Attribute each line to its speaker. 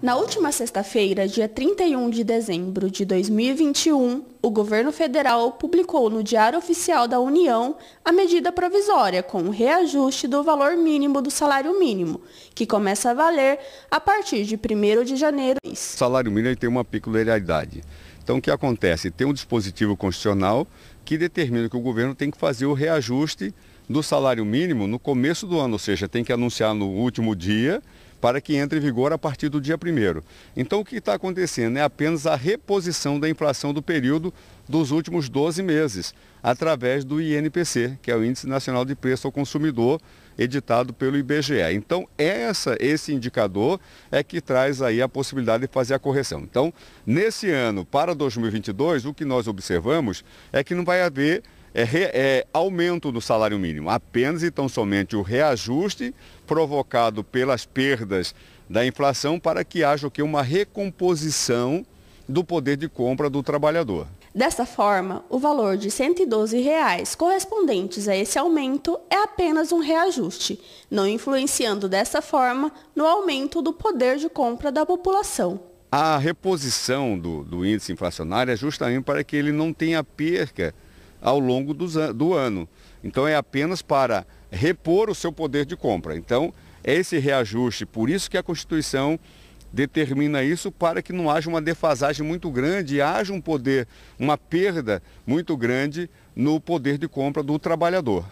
Speaker 1: Na última sexta-feira, dia 31 de dezembro de 2021, o governo federal publicou no Diário Oficial da União a medida provisória com o reajuste do valor mínimo do salário mínimo, que começa a valer a partir de 1 de janeiro. O
Speaker 2: salário mínimo tem uma peculiaridade. Então, o que acontece? Tem um dispositivo constitucional que determina que o governo tem que fazer o reajuste do salário mínimo no começo do ano, ou seja, tem que anunciar no último dia para que entre em vigor a partir do dia 1 Então, o que está acontecendo é apenas a reposição da inflação do período dos últimos 12 meses, através do INPC, que é o Índice Nacional de Preço ao Consumidor, editado pelo IBGE. Então, essa, esse indicador é que traz aí a possibilidade de fazer a correção. Então, nesse ano, para 2022, o que nós observamos é que não vai haver é, é, aumento do salário mínimo, apenas e tão somente o reajuste provocado pelas perdas da inflação para que haja o que uma recomposição do poder de compra do trabalhador.
Speaker 1: Dessa forma, o valor de R$ 112 reais correspondentes a esse aumento é apenas um reajuste, não influenciando dessa forma no aumento do poder de compra da população.
Speaker 2: A reposição do, do índice inflacionário é justamente para que ele não tenha perca ao longo do ano. Então é apenas para repor o seu poder de compra. Então, é esse reajuste, por isso que a Constituição determina isso para que não haja uma defasagem muito grande e haja um poder, uma perda muito grande no poder de compra do trabalhador.